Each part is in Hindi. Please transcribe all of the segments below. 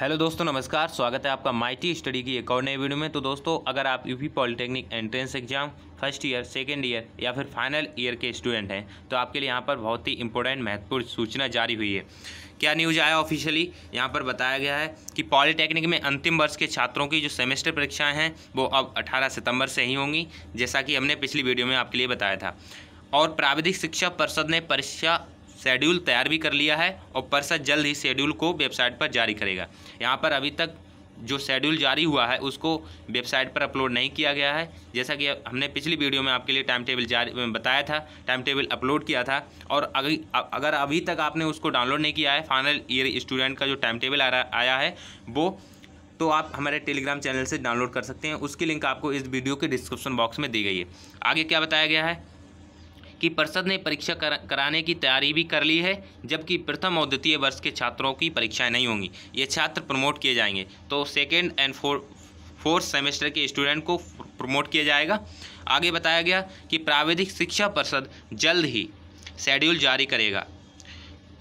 हेलो दोस्तों नमस्कार स्वागत है आपका माइटी स्टडी की एक और नए वीडियो में तो दोस्तों अगर आप UP polytechnic entrance exam first year second year या फिर फाइनल ईयर के स्टूडेंट हैं तो आपके लिए यहाँ पर बहुत ही इंपॉर्टेंट महत्वपूर्ण सूचना जारी हुई है क्या न्यूज आया ऑफिशियली यहाँ पर बताया गया है कि पॉलिटेक्निक में अंतिम वर्ष के छात्रों की जो सेमेस्टर परीक्षाएँ हैं वो अब अठारह सितंबर से ही होंगी जैसा कि हमने पिछली वीडियो में आपके लिए बताया था और प्राविधिक शिक्षा परिषद ने परीक्षा शेड्यूल तैयार भी कर लिया है और पर्षद जल्द ही शेड्यूल को वेबसाइट पर जारी करेगा यहाँ पर अभी तक जो शेड्यूल जारी हुआ है उसको वेबसाइट पर अपलोड नहीं किया गया है जैसा कि हमने पिछली वीडियो में आपके लिए टाइम टेबल जारी बताया था टाइम टेबल अपलोड किया था और अगर अगर अभी तक आपने उसको डाउनलोड नहीं किया है फाइनल ईयर स्टूडेंट का जो टाइम टेबल आ आया है वो तो आप हमारे टेलीग्राम चैनल से डाउनलोड कर सकते हैं उसकी लिंक आपको इस वीडियो के डिस्क्रिप्शन बॉक्स में दी गई है आगे क्या बताया गया है कि परिषद ने परीक्षा कर, कराने की तैयारी भी कर ली है जबकि प्रथम और द्वितीय वर्ष के छात्रों की परीक्षाएं नहीं होंगी ये छात्र प्रमोट किए जाएंगे तो second and four fourth semester के स्टूडेंट को प्रमोट किया जाएगा आगे बताया गया कि प्राविधिक शिक्षा परिषद जल्द ही शेड्यूल जारी करेगा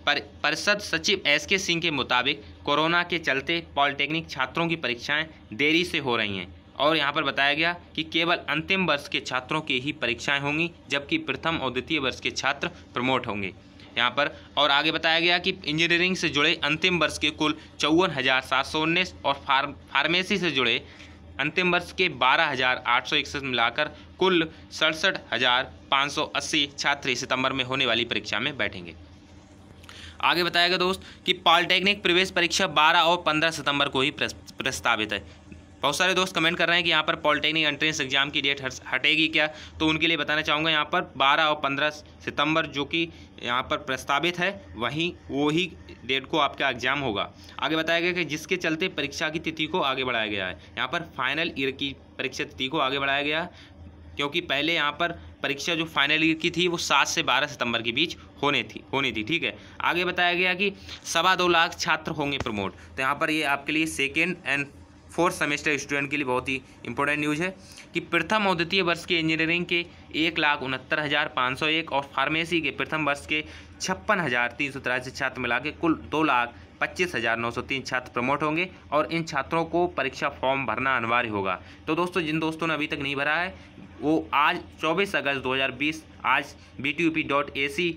पर परिषद सचिव एस के सिंह के मुताबिक कोरोना के चलते पॉलिटेक्निक छात्रों की परीक्षाएं देरी से हो रही हैं और यहाँ पर बताया गया कि केवल अंतिम वर्ष के छात्रों की ही परीक्षाएं होंगी जबकि प्रथम और द्वितीय वर्ष के छात्र प्रमोट होंगे यहाँ पर और आगे बताया गया कि इंजीनियरिंग से जुड़े अंतिम वर्ष के कुल चौवन हज़ार सात सौ उन्नीस और फार्म फार्मेसी से जुड़े अंतिम वर्ष के बारह हज़ार आठ सौ इकसठ मिलाकर कुल सड़सठ हज़ार पाँच सौ अस्सी छात्र सितंबर में होने वाली परीक्षा में बैठेंगे आगे बताया गया दोस्त कि पॉलिटेक्निक प्रवेश परीक्षा 12 और 15 सितंबर को ही प्रस्तावित है बहुत सारे दोस्त कमेंट कर रहे हैं कि यहाँ पर पॉलिटेक्निक एंट्रेंस एग्जाम की डेट हटेगी क्या तो उनके लिए बताना चाहूँगा यहाँ पर 12 और 15 सितंबर जो कि यहाँ पर प्रस्तावित है वहीं वो ही डेट को आपका एग्जाम होगा आगे बताया गया कि जिसके चलते परीक्षा की तिथि को आगे बढ़ाया गया है यहाँ पर फाइनल ईयर की परीक्षा तिथि को आगे बढ़ाया गया क्योंकि पहले यहाँ पर परीक्षा जो फाइनल ईयर की थी वो सात से बारह सितंबर के बीच होने थी होनी थी ठीक है आगे बताया गया कि सवा दो लाख छात्र होंगे प्रमोट तो यहाँ पर ये आपके लिए second and fourth semester student के लिए बहुत ही इंपॉर्टेंट न्यूज़ है कि प्रथम और द्वितीय वर्ष के इंजीनियरिंग के एक लाख उनहत्तर हज़ार पाँच सौ एक और फार्मेसी के प्रथम वर्ष के छप्पन हज़ार तीन सौ तिरासी छात्र मिला के कुल दो लाख पच्चीस हज़ार नौ सौ तीन छात्र प्रमोट होंगे और इन छात्रों को परीक्षा फॉर्म भरना अनिवार्य होगा तो दोस्तों जिन दोस्तों ने अभी तक नहीं भरा है वो आज चौबीस अगस्त बीस आज B T U P dot A C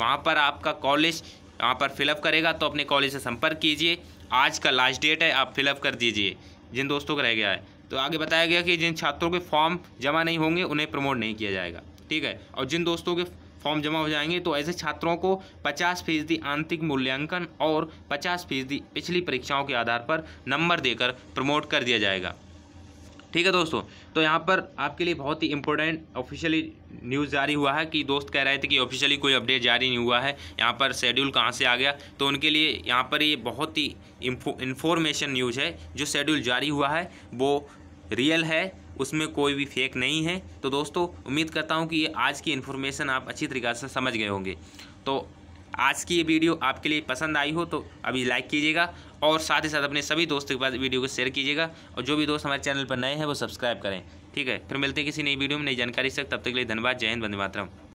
वहाँ पर आपका कॉलेज वहाँ पर फिलअप करेगा तो अपने कॉलेज से संपर्क कीजिए आज का लास्ट डेट है आप फिलअप कर दीजिए जिन दोस्तों का रह गया है तो आगे बताया गया कि जिन छात्रों के फॉर्म जमा नहीं होंगे उन्हें प्रमोट नहीं किया जाएगा ठीक है और जिन दोस्तों के फॉर्म जमा हो जाएंगे तो ऐसे छात्रों को 50 फीसदी आंतरिक मूल्यांकन और 50 फीसदी पिछली परीक्षाओं के आधार पर नंबर देकर प्रमोट कर दिया जाएगा ठीक है दोस्तों तो यहाँ पर आपके लिए बहुत ही इंपॉर्टेंट ऑफिशियली न्यूज़ जारी हुआ है कि दोस्त कह रहे थे कि ऑफिशियली कोई अपडेट जारी नहीं हुआ है यहाँ पर शेड्यूल कहाँ से आ गया तो उनके लिए यहाँ पर ये बहुत ही इन्फॉर्मेशन न्यूज़ है जो शेड्यूल जारी हुआ है वो रियल है उसमें कोई भी फेक नहीं है तो दोस्तों उम्मीद करता हूँ कि ये आज की इन्फॉर्मेशन आप अच्छी तरीके से समझ गए होंगे तो आज की ये वीडियो आपके लिए पसंद आई हो तो अभी लाइक कीजिएगा और साथ ही साथ अपने सभी दोस्तों के पास वीडियो को शेयर कीजिएगा और जो भी दोस्त हमारे चैनल पर नए हैं वो सब्सक्राइब करें ठीक है फिर मिलते हैं किसी नई वीडियो में नई जानकारी से तब तक के लिए धन्यवाद जय हिंद बंदे मातरम